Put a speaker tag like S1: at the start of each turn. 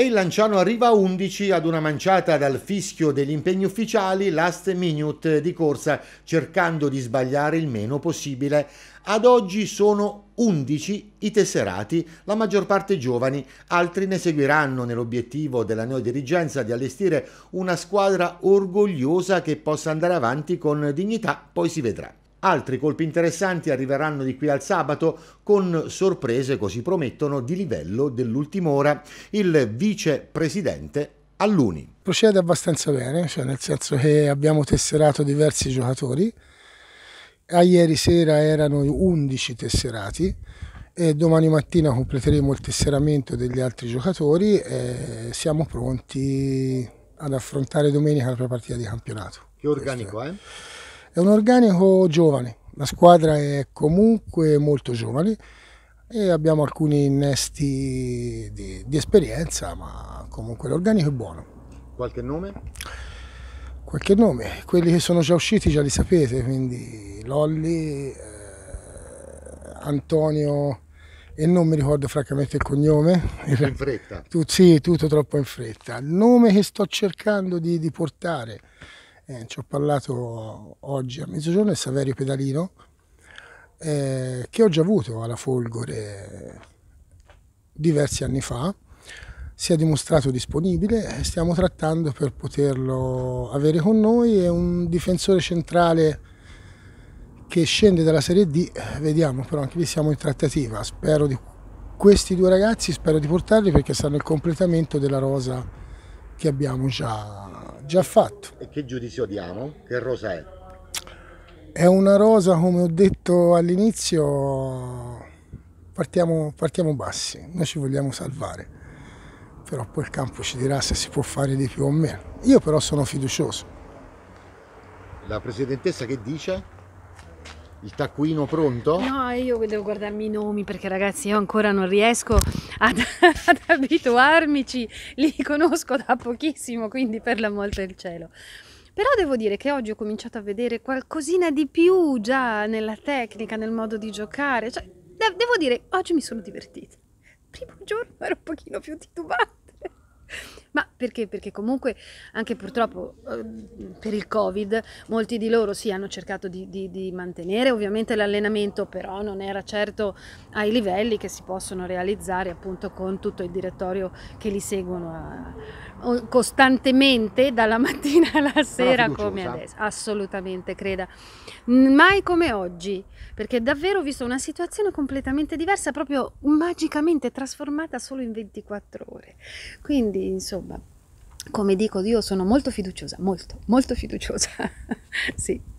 S1: e il Lanciano arriva a 11 ad una manciata dal fischio degli impegni ufficiali, last minute di corsa, cercando di sbagliare il meno possibile. Ad oggi sono 11 i tesserati, la maggior parte giovani, altri ne seguiranno nell'obiettivo della neodirigenza di allestire una squadra orgogliosa che possa andare avanti con dignità, poi si vedrà. Altri colpi interessanti arriveranno di qui al sabato con sorprese, così promettono, di livello dell'ultima ora. Il vicepresidente
S2: Alluni. Procede abbastanza bene, cioè nel senso che abbiamo tesserato diversi giocatori. A ieri sera erano 11 tesserati e domani mattina completeremo il tesseramento degli altri giocatori e siamo pronti ad affrontare domenica la propria partita di campionato.
S1: Che organico, eh?
S2: È un organico giovane, la squadra è comunque molto giovane e abbiamo alcuni innesti di, di esperienza, ma comunque l'organico è buono. Qualche nome? Qualche nome, quelli che sono già usciti già li sapete, quindi Lolli, eh, Antonio e non mi ricordo francamente il cognome. in fretta? Tu, sì, tutto troppo in fretta. Il nome che sto cercando di, di portare eh, ci ho parlato oggi a mezzogiorno, è Saverio Pedalino, eh, che ho già avuto alla Folgore diversi anni fa, si è dimostrato disponibile, stiamo trattando per poterlo avere con noi, è un difensore centrale che scende dalla Serie D, vediamo però anche lì siamo in trattativa, spero di questi due ragazzi, spero di portarli perché saranno il completamento della rosa che abbiamo già
S1: già fatto. E che giudizio diamo? Che rosa è?
S2: È una rosa, come ho detto all'inizio, partiamo, partiamo bassi, noi ci vogliamo salvare, però poi il campo ci dirà se si può fare di più o meno. Io però sono fiducioso.
S1: La Presidentessa che dice? il taccuino pronto? No, io
S3: devo guardarmi i nomi perché ragazzi io ancora non riesco ad, ad abituarmici, li conosco da pochissimo, quindi per la molta il cielo. Però devo dire che oggi ho cominciato a vedere qualcosina di più già nella tecnica, nel modo di giocare. Cioè, de devo dire, oggi mi sono divertita. Primo giorno ero un pochino più titubante. Ma perché? Perché comunque anche purtroppo ehm, per il Covid molti di loro sì hanno cercato di, di, di, mantenere ovviamente l'allenamento, però non era certo ai livelli che si possono realizzare appunto con tutto il direttorio che li seguono a, eh, costantemente dalla mattina alla sera come adesso. Assolutamente, creda. Mai come oggi, perché davvero ho visto una situazione completamente diversa, proprio magicamente trasformata solo in 24 ore. Quindi insomma insomma, come dico io, sono molto fiduciosa, molto, molto fiduciosa. sì.